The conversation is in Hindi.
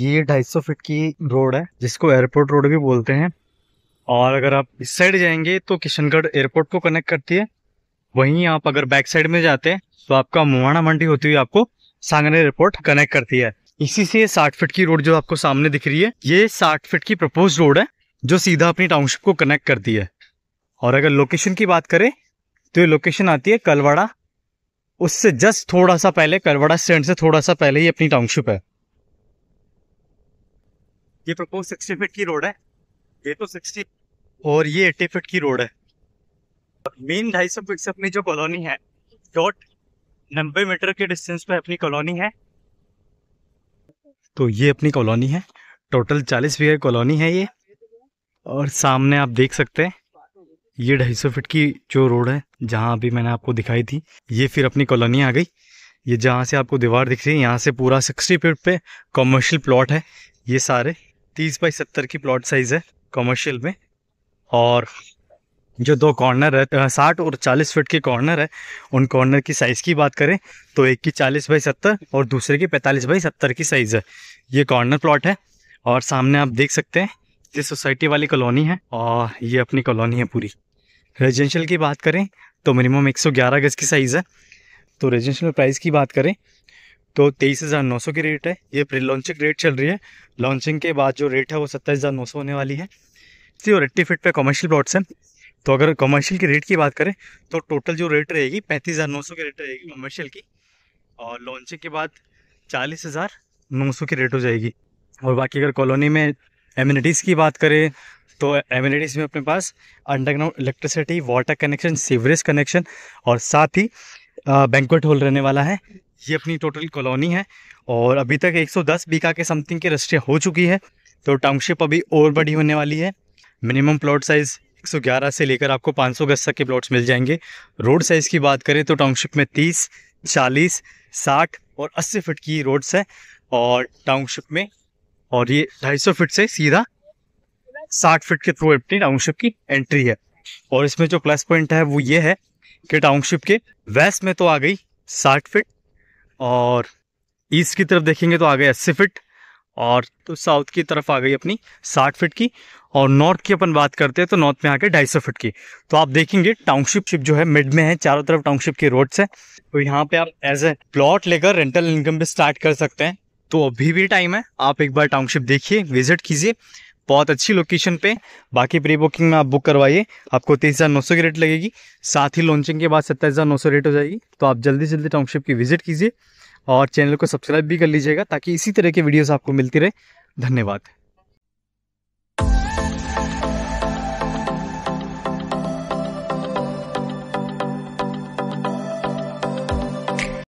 ये 250 फीट की रोड है जिसको एयरपोर्ट रोड भी बोलते हैं और अगर आप इस साइड जाएंगे तो किशनगढ़ एयरपोर्ट को कनेक्ट करती है वहीं आप अगर बैक साइड में जाते हैं तो आपका मोहाना मंडी होती हुई आपको सांगनेर एयरपोर्ट कनेक्ट करती है इसी से साठ फीट की रोड जो आपको सामने दिख रही है ये साठ फीट की प्रपोज रोड है जो सीधा अपनी टाउनशिप को कनेक्ट करती है और अगर लोकेशन की बात करें तो ये लोकेशन आती है कलवाड़ा उससे जस्ट थोड़ा सा पहले कलवाड़ा स्टैंड से थोड़ा सा पहले ही अपनी टाउनशिप है ये प्रपोज सिक्सटी फिट की रोड है ये तो सिक्सटी और ये एट्टी फिट की रोड है मेन ढाई सौ फिट से अपनी जो कॉलोनी है डॉट नब्बे मीटर के डिस्टेंस पे अपनी कॉलोनी है तो ये अपनी कॉलोनी है टोटल चालीस बीघा कॉलोनी है ये और सामने आप देख सकते हैं ये ढाई सौ फिट की जो रोड है जहाँ अभी मैंने आपको दिखाई थी ये फिर अपनी कॉलोनी आ गई ये जहाँ से आपको दीवार दिख रही है यहाँ से पूरा सिक्सटी फिट पे कॉमर्शियल प्लॉट है ये सारे तीस बाई सत्तर की प्लॉट साइज़ है कमर्शियल में और जो दो कॉर्नर है साठ और चालीस फिट के कॉर्नर है उन कॉर्नर की साइज़ की बात करें तो एक की चालीस बाई सत्तर और दूसरे की पैंतालीस बाई सत्तर की साइज़ है ये कॉर्नर प्लॉट है और सामने आप देख सकते हैं ये सोसाइटी वाली कॉलोनी है और ये अपनी कॉलोनी है पूरी रेजिडेंशियल की बात करें तो मिनिमम 111 गज की साइज़ है तो रेजिडेंशियल प्राइस की बात करें तो तेईस हज़ार नौ सौ की रेट है ये प्री लॉन्चिंग रेट चल रही है लॉन्चिंग के बाद जो रेट है वो सत्ताईस हज़ार नौ सौ होने वाली है इसी और एट्टी फिट पे कमर्शियल प्लॉट्स हैं तो अगर कमर्शियल की रेट की बात करें तो टोटल जो रेट रहेगी पैंतीस हज़ार नौ सौ की रेट रहेगी कमर्शियल की और लॉन्चिंग के बाद चालीस हज़ार नौ सौ की रेट हो जाएगी और बाकी अगर कॉलोनी में एम्यूनिटीज़ की बात करें तो एम्यूनिटीज़ में अपने पास underground electricity water connection sewerage connection और साथ ही बैंकुट हॉल रहने वाला है ये अपनी टोटल कॉलोनी है और अभी तक 110 बीघा के समथिंग की रजिस्ट्री हो चुकी है तो टाउनशिप अभी और बड़ी होने वाली है मिनिमम प्लॉट साइज़ 111 से लेकर आपको 500 गज तक के प्लॉट्स मिल जाएंगे रोड साइज़ की बात करें तो टाउनशिप में 30, 40, 60 और 80 फिट की रोड्स है और टाउनशिप में और ये ढाई सौ से सीधा साठ फिट के थ्रू अपनी टाउनशिप की एंट्री है और इसमें जो प्लस पॉइंट है वो ये है कि टाउनशिप के वेस्ट में तो आ गई साठ फिट और ईस्ट की तरफ देखेंगे तो आ गए अस्सी फिट और तो साउथ की तरफ आ गई अपनी साठ फिट की और नॉर्थ की अपन बात करते हैं तो नॉर्थ में आके ढाई सौ फिट की तो आप देखेंगे टाउनशिप शिप जो है मिड में है चारों तरफ टाउनशिप की रोड्स है तो यहाँ पे आप एज ए प्लॉट लेकर रेंटल इनकम भी स्टार्ट कर सकते हैं तो अभी भी टाइम है आप एक बार टाउनशिप देखिए विजिट कीजिए बहुत अच्छी लोकेशन पे बाकी प्री बुकिंग में आप बुक करवाइए आपको तेईस हज़ार नौ सौ की रेट लगेगी साथ ही लॉन्चिंग के बाद सत्ताईस हज़ार नौ सौ रेट हो जाएगी तो आप जल्दी जल्दी टाउनशिप की विजिट कीजिए और चैनल को सब्सक्राइब भी कर लीजिएगा ताकि इसी तरह के वीडियोज़ आपको मिलती रहे धन्यवाद